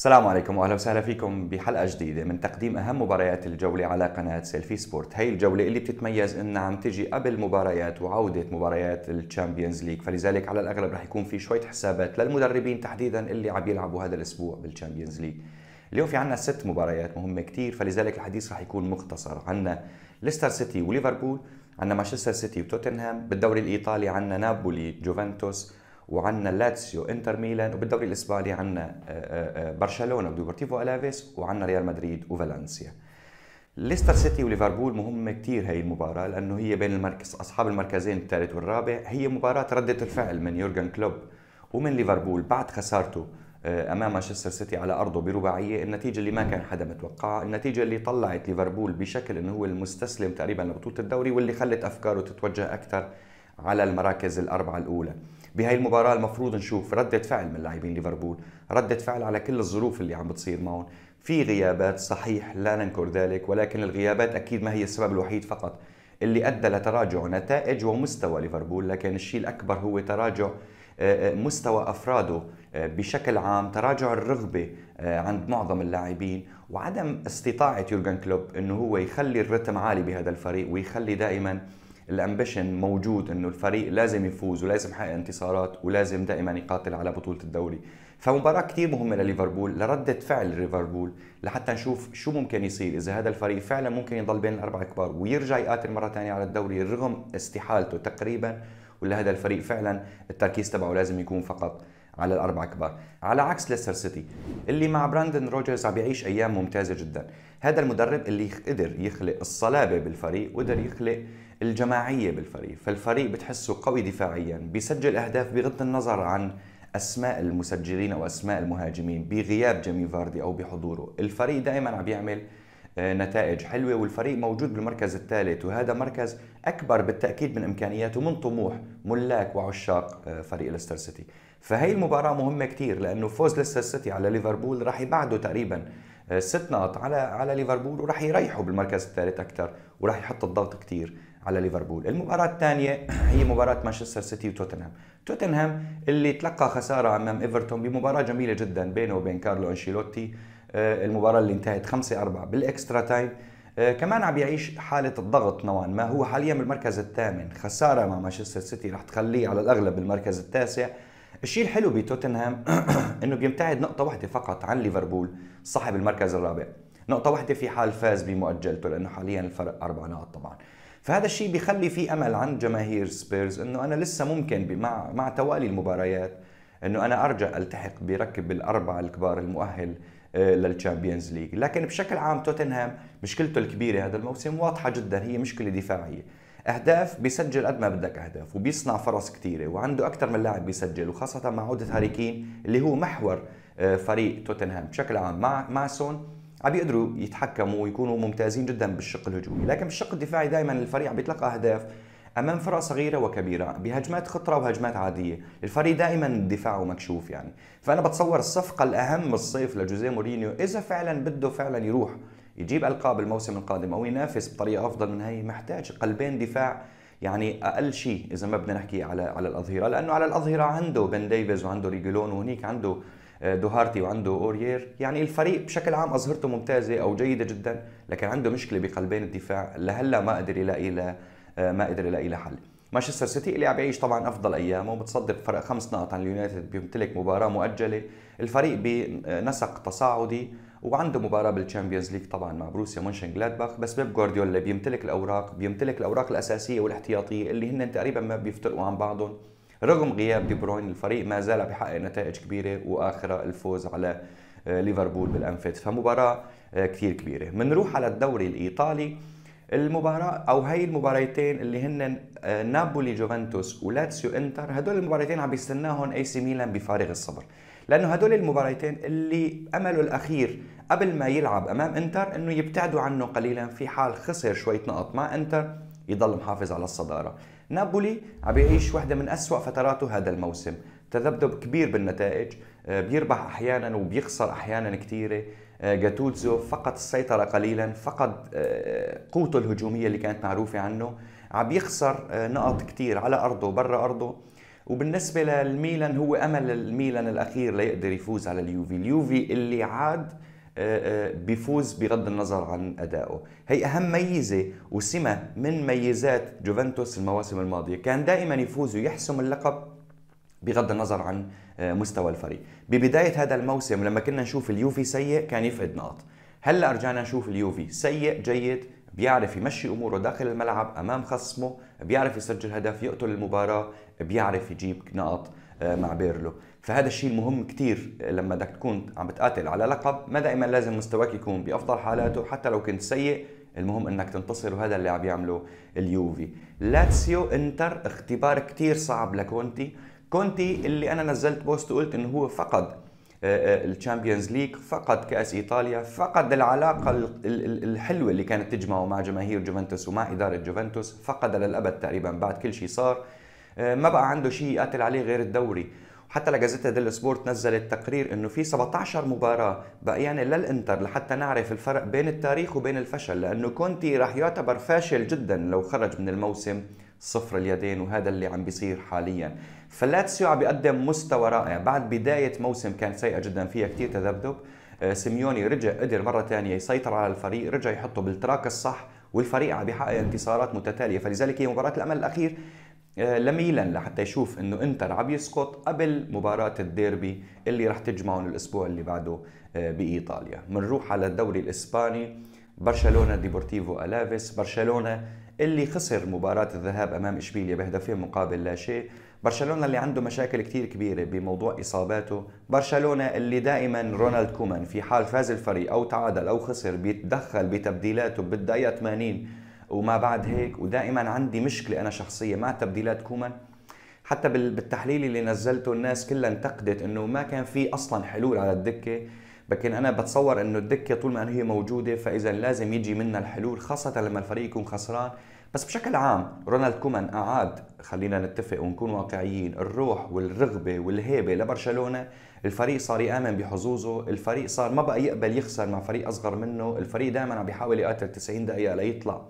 السلام عليكم واهلا وسهلا فيكم بحلقه جديده من تقديم اهم مباريات الجوله على قناه سيلفي سبورت، هي الجوله اللي بتتميز انها عم تجي قبل مباريات وعوده مباريات الشامبيونز ليج، فلذلك على الاغلب رح يكون في شويه حسابات للمدربين تحديدا اللي عم يلعبوا هذا الاسبوع بالشامبيونز ليج. اليوم في عنا ست مباريات مهمه كثير فلذلك الحديث رح يكون مختصر، عنا ليستر سيتي وليفربول، عنا مانشستر سيتي وتوتنهام، بالدوري الايطالي عنا نابولي جوفنتوس وعندنا لاتسيو انتر ميلان وبالدوري الاسباني عندنا آه، آه، آه، برشلونه وديبورتيفو الافيس وعندنا ريال مدريد وفالنسيا ليستر سيتي وليفربول مهمة كثير هي المباراة لأنه هي بين المركز أصحاب المركزين الثالث والرابع هي مباراة ردة الفعل من يورجن كلوب ومن ليفربول بعد خسارته امام مانشستر سيتي على ارضه برباعيه النتيجه اللي ما كان حدا متوقعها النتيجه اللي طلعت ليفربول بشكل انه هو المستسلم تقريبا لبطوله الدوري واللي خلت افكاره تتوجه اكثر على المراكز الاربعه الاولى بهاي المباراه المفروض نشوف رده فعل من لاعبين ليفربول رده فعل على كل الظروف اللي عم بتصير معهم في غيابات صحيح لا ننكر ذلك ولكن الغيابات اكيد ما هي السبب الوحيد فقط اللي ادى لتراجع نتائج ومستوى ليفربول لكن الشيء الاكبر هو تراجع آه، آه، مستوى افراده آه، بشكل عام تراجع الرغبه عند معظم اللاعبين وعدم استطاعه يورجن كلوب انه هو يخلي الرتم عالي بهذا الفريق ويخلي دائما الامبيشن موجود انه الفريق لازم يفوز ولازم يحقق انتصارات ولازم دائما يقاتل على بطوله الدوري فمباراة كثير مهمة لليفربول لردة فعل ليفربول لحتى نشوف شو ممكن يصير إذا هذا الفريق فعلا ممكن يضل بين الأربعة الكبار ويرجع يقاتل مرة ثانية على الدوري رغم استحالته تقريبا ولا هذا الفريق فعلا التركيز تبعه لازم يكون فقط على الاربع كبار على عكس ليستر سيتي اللي مع براندن روجرز عم يعيش أيام ممتازة جدا هذا المدرب اللي قدر يخلق الصلابة بالفريق وقدر يخلق الجماعيه بالفريق فالفريق بتحسه قوي دفاعيا بيسجل اهداف بغض النظر عن اسماء المسجلين او اسماء المهاجمين بغياب جيمي فاردي او بحضوره الفريق دائما عم بيعمل آه، نتائج حلوه والفريق موجود بالمركز الثالث وهذا مركز اكبر بالتاكيد من امكانياته من طموح ملاك وعشاق آه، فريق ليستر سيتي فهي المباراه مهمه كثير لانه فوز ليستر سيتي على ليفربول راح يبعده تقريبا آه، ست نقط على على ليفربول وراح يريحه بالمركز الثالث اكثر وراح يحط الضغط كثير على ليفربول المباراة الثانية هي مباراة مانشستر سيتي وتوتنهام توتنهام اللي تلقى خسارة أمام إيفرتون بمباراة جميلة جدا بينه وبين كارلو أنشيلوتي آه، المباراة اللي انتهت 5-4 بالإكسترا تايم آه، كمان عم يعيش حالة الضغط نوعا ما هو حاليا بالمركز الثامن خسارة مع مانشستر سيتي رح تخليه على الأغلب بالمركز التاسع الشيء الحلو بتوتنهام انه بيمتعد نقطة واحدة فقط عن ليفربول صاحب المركز الرابع نقطة واحدة في حال فاز بمؤجلته لأنه حاليا الفرق أربع نقط طبعا فهذا الشيء بيخلي في امل عند جماهير سبيرز انه انا لسه ممكن مع مع توالي المباريات انه انا ارجع التحق بركب الاربعه الكبار المؤهل آه، للتشامبيونز ليج لكن بشكل عام توتنهام مشكلته الكبيره هذا الموسم واضحه جدا هي مشكله دفاعيه اهداف بيسجل قد ما بدك اهداف وبيصنع فرص كثيره وعنده اكثر من لاعب بيسجل وخاصه مع عوده هاري كين اللي هو محور آه، فريق توتنهام بشكل عام مع ماسون عم يقدروا يتحكموا ويكونوا ممتازين جدا بالشق الهجومي لكن بالشق الدفاعي دائما الفريق عم بيتلقى اهداف امام فرق صغيره وكبيره بهجمات خطره وهجمات عاديه الفريق دائما دفاعه مكشوف يعني فانا بتصور الصفقه الاهم الصيف لجوزيه مورينيو اذا فعلا بده فعلا يروح يجيب القاب الموسم القادم او ينافس بطريقه افضل من هي محتاج قلبين دفاع يعني اقل شيء اذا ما بدنا نحكي على على الاظهره لانه على الاظهره عنده بن ديفيز وعنده ريجلون وهنيك عنده دوهارتي وعنده اورير يعني الفريق بشكل عام اظهرته ممتازه او جيده جدا لكن عنده مشكله بقلبين الدفاع لهلا ما قدر يلاقي له آه، ما قدر يلاقي له حل مانشستر سيتي اللي عم يعيش طبعا افضل ايامه بتصدر فرق خمس نقط عن اليونايتد بيمتلك مباراه مؤجله الفريق بنسق تصاعدي وعنده مباراة بالتشامبيونز ليج طبعا مع بروسيا مونشن جلادباخ بس بيب جوارديولا بيمتلك الاوراق بيمتلك الاوراق الاساسية والاحتياطية اللي هن تقريبا ما بيفترقوا عن بعضهم رغم غياب دي بروين الفريق ما زال بحقق نتائج كبيره واخره الفوز على آه، ليفربول بالانفيت فمباراه آه، كثير كبيره بنروح على الدوري الايطالي المباراة أو هي المباريتين اللي هن آه، نابولي جوفنتوس ولاتسيو انتر هدول المباريتين عم بيستناهم اي سي ميلان بفارغ الصبر لأنه هدول المباريتين اللي أمله الأخير قبل ما يلعب أمام انتر إنه يبتعدوا عنه قليلا في حال خسر شوية نقط مع انتر يضل محافظ على الصدارة نابولي عم يعيش وحده من أسوأ فتراته هذا الموسم تذبذب كبير بالنتائج آه، بيربح احيانا وبيخسر احيانا كثيره آه، جاتوزو فقد السيطره قليلا فقد آه، قوته الهجوميه اللي كانت معروفه عنه عم يخسر نقط كثير على ارضه وبرا ارضه وبالنسبه للميلان هو امل الميلان الاخير ليقدر يفوز على اليوفي اليوفي اللي عاد آه، آه، بيفوز بغض النظر عن ادائه هي اهم ميزه وسمه من ميزات جوفنتوس المواسم الماضيه كان دائما يفوز ويحسم اللقب بغض النظر عن آه، مستوى الفريق ببدايه هذا الموسم لما كنا نشوف اليوفي سيء كان يفقد نقط هلا رجعنا نشوف اليوفي سيء جيد بيعرف يمشي اموره داخل الملعب امام خصمه بيعرف يسجل هدف يقتل المباراه بيعرف يجيب نقط مع بيرلو فهذا الشيء المهم كثير لما بدك تكون عم بتقاتل على لقب ما دائما لازم مستواك يكون بافضل حالاته حتى لو كنت سيء المهم انك تنتصر وهذا اللي عم يعمله اليوفي لاتسيو انتر اختبار كثير صعب لكونتي كونتي اللي انا نزلت بوست وقلت انه هو فقد آه، آه، الشامبيونز ليج فقد كاس ايطاليا فقد العلاقه الحلوه اللي كانت تجمعه مع جماهير جوفنتوس ومع اداره جوفنتوس فقد للابد تقريبا بعد كل شيء صار آه، ما بقى عنده شيء يقاتل عليه غير الدوري حتى لجازيتا ديل سبورت نزلت تقرير انه في 17 مباراه بقيانة يعني للانتر لحتى نعرف الفرق بين التاريخ وبين الفشل لانه كونتي راح يعتبر فاشل جدا لو خرج من الموسم صفر اليدين وهذا اللي عم بيصير حاليا فلاتسيو عم بيقدم مستوى رائع بعد بدايه موسم كان سيئه جدا فيها كثير تذبذب آه، سيميوني رجع قدر مره ثانيه يسيطر على الفريق رجع يحطه بالتراك الصح والفريق عم بيحقق انتصارات متتاليه فلذلك هي مباراه الامل الاخير آه، لميلان لحتى يشوف انه انتر عم يسقط قبل مباراه الديربي اللي رح تجمعهم الاسبوع اللي بعده آه، بايطاليا بنروح على الدوري الاسباني برشلونه ديبورتيفو الافيس برشلونه اللي خسر مباراة الذهاب أمام إشبيليا بهدفين مقابل لا شيء برشلونة اللي عنده مشاكل كثير كبيرة بموضوع إصاباته برشلونة اللي دائما رونالد كومان في حال فاز الفريق أو تعادل أو خسر بيتدخل بتبديلاته بالدقيقة 80 وما بعد هيك ودائما عندي مشكله انا شخصيه مع تبديلات كومان حتى بالتحليل اللي نزلته الناس كلها انتقدت انه ما كان في اصلا حلول على الدكه لكن انا بتصور انه الدكه طول ما هي موجوده فاذا لازم يجي منها الحلول خاصه لما الفريق يكون خسران بس بشكل عام رونالد كومان اعاد خلينا نتفق ونكون واقعيين الروح والرغبه والهيبه لبرشلونه الفريق صار يامن بحظوظه الفريق صار ما بقى يقبل يخسر مع فريق اصغر منه الفريق دائما عم بيحاول يقاتل 90 دقيقه ليطلع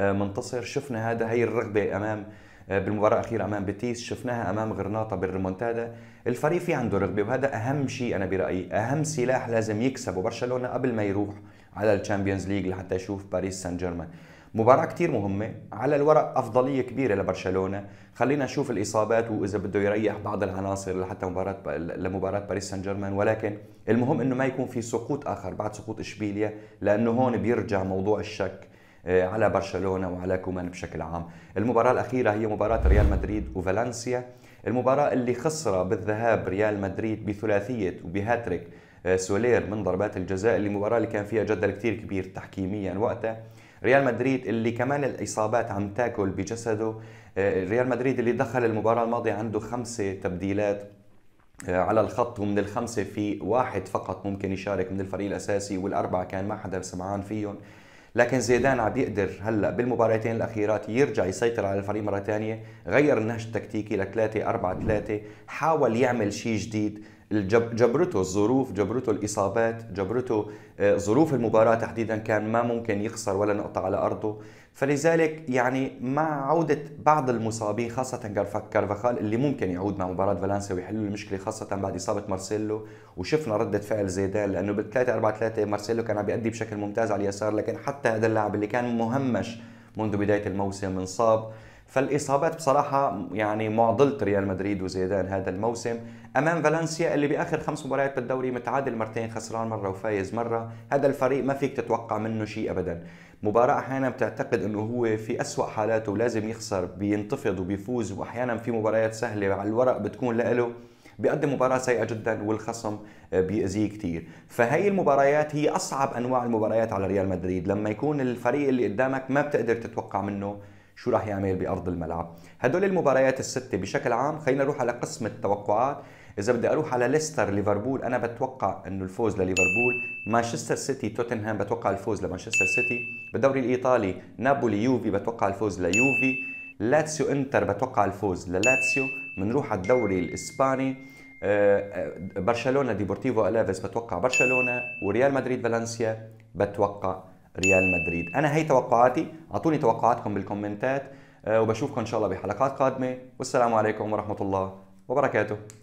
آه، منتصر شفنا هذا هي الرغبه امام آه، بالمباراه الاخيره امام بيتيس شفناها امام غرناطه بالريمونتادا الفريق في عنده رغبه وهذا اهم شيء انا برايي اهم سلاح لازم يكسبه برشلونه قبل ما يروح على الشامبيونز ليج لحتى يشوف باريس سان جيرمان مباراة كتير مهمة على الورق أفضلية كبيرة لبرشلونة خلينا نشوف الإصابات وإذا بده يريح بعض العناصر لحتى مباراة ب... لمباراة باريس سان جيرمان ولكن المهم إنه ما يكون في سقوط آخر بعد سقوط إشبيليا لأنه هون بيرجع موضوع الشك آه، على برشلونه وعلى كومان بشكل عام المباراه الاخيره هي مباراه ريال مدريد وفالنسيا المباراه اللي خسرها بالذهاب ريال مدريد بثلاثيه وبهاتريك آه، سولير من ضربات الجزاء اللي المباراه اللي كان فيها جدل كثير كبير تحكيميا وقتها ريال مدريد اللي كمان الاصابات عم تاكل بجسده آه، ريال مدريد اللي دخل المباراه الماضيه عنده خمسه تبديلات على الخط ومن الخمسه في واحد فقط ممكن يشارك من الفريق الاساسي والاربعه كان ما حدا سمعان فيهم لكن زيدان عم بيقدر هلا بالمباراتين الاخيرات يرجع يسيطر على الفريق مره ثانيه غير النهج التكتيكي ل 3 4 3 حاول يعمل شيء جديد جبرته الظروف جبرته الإصابات جبرته آه، ظروف المباراة تحديدا كان ما ممكن يخسر ولا نقطة على أرضه فلذلك يعني مع عودة بعض المصابين خاصة كارفاخال اللي ممكن يعود مع مباراة فالنسيا ويحلوا المشكلة خاصة بعد إصابة مارسيلو وشفنا ردة فعل زيدان لأنه بال 3 4 3 مارسيلو كان عم بيأدي بشكل ممتاز على اليسار لكن حتى هذا اللاعب اللي كان مهمش منذ بداية الموسم انصاب فالإصابات بصراحة يعني معضلة ريال مدريد وزيدان هذا الموسم امام فالنسيا اللي باخر خمس مباريات بالدوري متعادل مرتين خسران مره وفايز مره هذا الفريق ما فيك تتوقع منه شيء ابدا مباراة أحيانا بتعتقد أنه هو في أسوأ حالاته ولازم يخسر بينتفض وبيفوز وأحيانا في مباريات سهلة على الورق بتكون لإله بيقدم مباراة سيئة جدا والخصم بيأذيه كثير، فهي المباريات هي أصعب أنواع المباريات على ريال مدريد، لما يكون الفريق اللي قدامك ما بتقدر تتوقع منه شو راح يعمل بارض الملعب هدول المباريات السته بشكل عام خلينا نروح على قسم التوقعات اذا بدي اروح على ليستر ليفربول انا بتوقع انه الفوز لليفربول مانشستر سيتي توتنهام بتوقع الفوز لمانشستر سيتي بالدوري الايطالي نابولي يوفي بتوقع الفوز ليوفي لاتسيو انتر بتوقع الفوز للاتسيو بنروح على الدوري الاسباني آه، آه، برشلونه ديبورتيفو الافيز بتوقع برشلونه وريال مدريد فالنسيا بتوقع ريال مدريد انا هي توقعاتي اعطوني توقعاتكم بالكومنتات أه، وبشوفكم ان شاء الله بحلقات قادمه والسلام عليكم ورحمه الله وبركاته